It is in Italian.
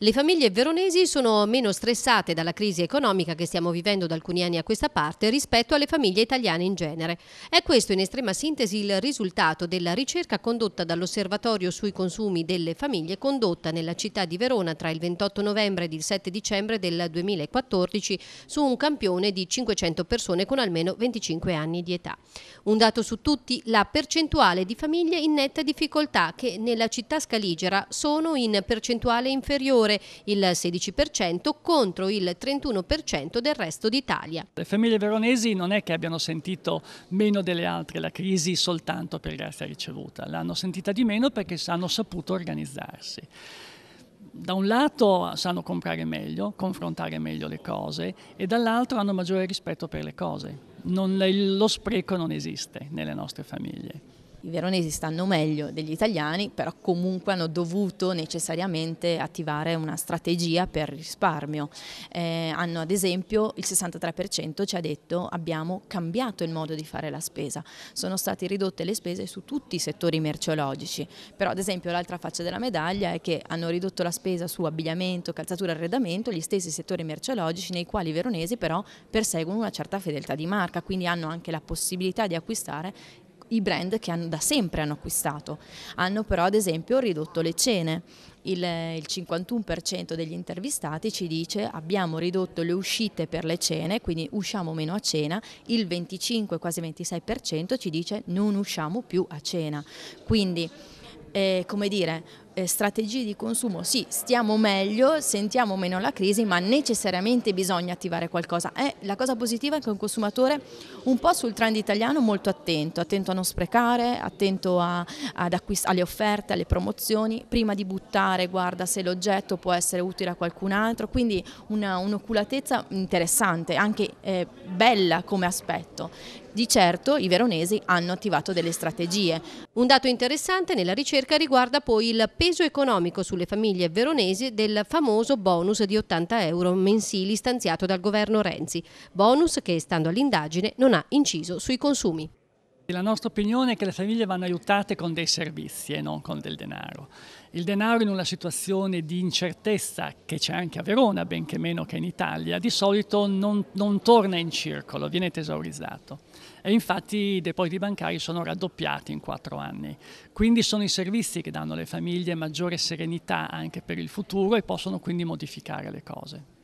Le famiglie veronesi sono meno stressate dalla crisi economica che stiamo vivendo da alcuni anni a questa parte rispetto alle famiglie italiane in genere. È questo in estrema sintesi il risultato della ricerca condotta dall'Osservatorio sui consumi delle famiglie condotta nella città di Verona tra il 28 novembre ed il 7 dicembre del 2014 su un campione di 500 persone con almeno 25 anni di età. Un dato su tutti, la percentuale di famiglie in netta difficoltà che nella città scaligera sono in percentuale inferiore settore, il 16% contro il 31% del resto d'Italia. Le famiglie veronesi non è che abbiano sentito meno delle altre la crisi soltanto per grazia ricevuta, l'hanno sentita di meno perché hanno saputo organizzarsi da un lato sanno comprare meglio, confrontare meglio le cose e dall'altro hanno maggiore rispetto per le cose. Non, lo spreco non esiste nelle nostre famiglie. I veronesi stanno meglio degli italiani, però comunque hanno dovuto necessariamente attivare una strategia per risparmio. Eh, hanno ad esempio il 63% ci ha detto abbiamo cambiato il modo di fare la spesa, sono state ridotte le spese su tutti i settori merceologici, però ad esempio l'altra faccia della medaglia è che hanno ridotto la spesa su abbigliamento, calzatura, e arredamento, gli stessi settori merceologici nei quali i veronesi però perseguono una certa fedeltà di marca, quindi hanno anche la possibilità di acquistare i brand che hanno, da sempre hanno acquistato. Hanno però ad esempio ridotto le cene. Il, eh, il 51% degli intervistati ci dice abbiamo ridotto le uscite per le cene, quindi usciamo meno a cena, il 25 quasi 26% ci dice non usciamo più a cena. Quindi eh, come dire, eh, strategie di consumo, sì, stiamo meglio, sentiamo meno la crisi, ma necessariamente bisogna attivare qualcosa. Eh, la cosa positiva è che un consumatore un po' sul trend italiano molto attento, attento a non sprecare, attento a, alle offerte, alle promozioni, prima di buttare guarda se l'oggetto può essere utile a qualcun altro, quindi un'oculatezza interessante, anche eh, bella come aspetto. Di certo i veronesi hanno attivato delle strategie. Un dato interessante nella ricerca riguarda poi il peso economico sulle famiglie veronesi del famoso bonus di 80 euro mensili stanziato dal governo Renzi, bonus che stando all'indagine non ha ha inciso sui consumi. La nostra opinione è che le famiglie vanno aiutate con dei servizi e non con del denaro. Il denaro in una situazione di incertezza, che c'è anche a Verona, benché meno che in Italia, di solito non, non torna in circolo, viene tesaurizzato. E infatti i depositi bancari sono raddoppiati in quattro anni. Quindi sono i servizi che danno alle famiglie maggiore serenità anche per il futuro e possono quindi modificare le cose.